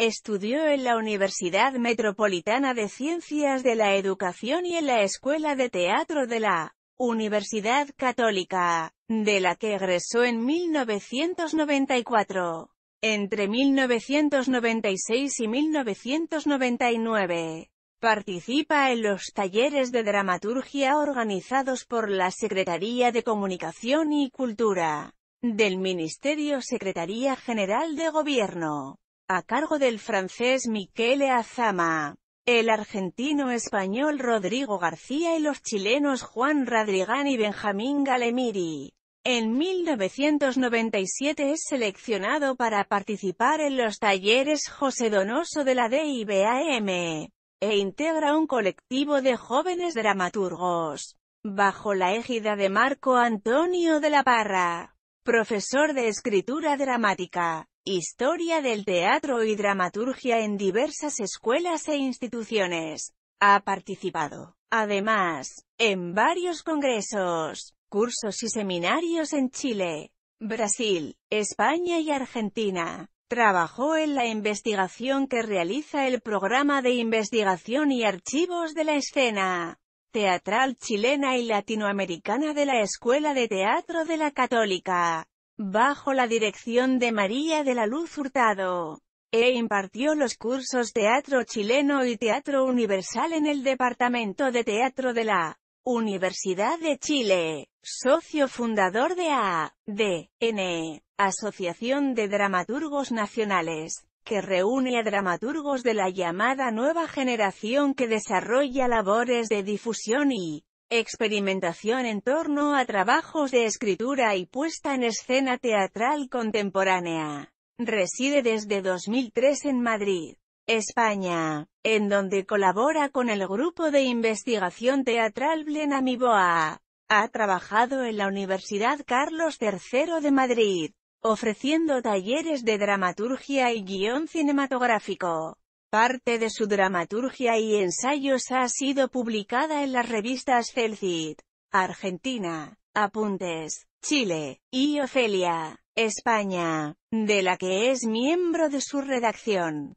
Estudió en la Universidad Metropolitana de Ciencias de la Educación y en la Escuela de Teatro de la Universidad Católica, de la que egresó en 1994. Entre 1996 y 1999, participa en los talleres de dramaturgia organizados por la Secretaría de Comunicación y Cultura del Ministerio Secretaría General de Gobierno a cargo del francés Michele Azama, el argentino-español Rodrigo García y los chilenos Juan Radrigán y Benjamín Galemiri. En 1997 es seleccionado para participar en los talleres José Donoso de la DIBAM, e integra un colectivo de jóvenes dramaturgos, bajo la égida de Marco Antonio de la Parra, profesor de escritura dramática. Historia del teatro y dramaturgia en diversas escuelas e instituciones. Ha participado, además, en varios congresos, cursos y seminarios en Chile, Brasil, España y Argentina. Trabajó en la investigación que realiza el Programa de Investigación y Archivos de la Escena Teatral Chilena y Latinoamericana de la Escuela de Teatro de la Católica bajo la dirección de María de la Luz Hurtado. E impartió los cursos Teatro Chileno y Teatro Universal en el Departamento de Teatro de la Universidad de Chile, socio fundador de ADN, Asociación de Dramaturgos Nacionales, que reúne a dramaturgos de la llamada nueva generación que desarrolla labores de difusión y Experimentación en torno a trabajos de escritura y puesta en escena teatral contemporánea. Reside desde 2003 en Madrid, España, en donde colabora con el grupo de investigación teatral Blenamiboa. Ha trabajado en la Universidad Carlos III de Madrid, ofreciendo talleres de dramaturgia y guión cinematográfico. Parte de su dramaturgia y ensayos ha sido publicada en las revistas CELCIT, Argentina, Apuntes, Chile, y Ofelia, España, de la que es miembro de su redacción.